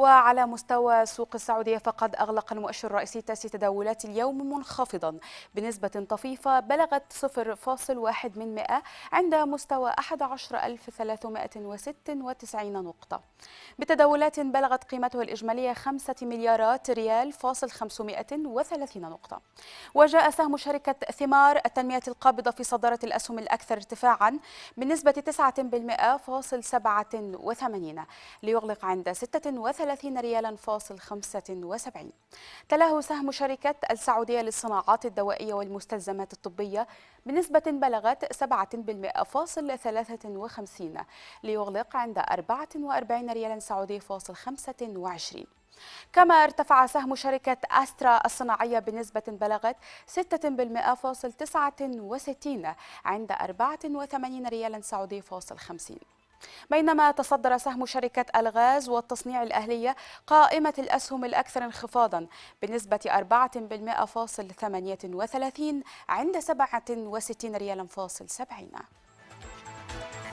وعلى مستوى سوق السعودية فقد أغلق المؤشر الرئيسي تاسي تداولات اليوم منخفضا بنسبة طفيفة بلغت 0.1 من مئة عند مستوى 11396 نقطة بتداولات بلغت قيمتها الإجمالية 5 مليارات ريال فاصل 530 نقطة وجاء سهم شركة ثمار التنمية القابضة في صدارة الأسهم الأكثر ارتفاعا بنسبة 9% فاصل 87 ليغلق عند 36 30 ريالا فاصل 75 تلاه سهم شركة السعودية للصناعات الدوائية والمستلزمات الطبية بنسبة بلغت 7% فاصل 53 ليغلق عند 44 ريالا سعودي فاصل 25 كما ارتفع سهم شركة أسترا الصناعية بنسبة بلغت 6% فاصل 69 عند 84 ريالا سعودي فاصل 50 بينما تصدر سهم شركة الغاز والتصنيع الأهلية قائمة الأسهم الأكثر انخفاضا بنسبة 4.38 عند 67 ريالا فاصل 70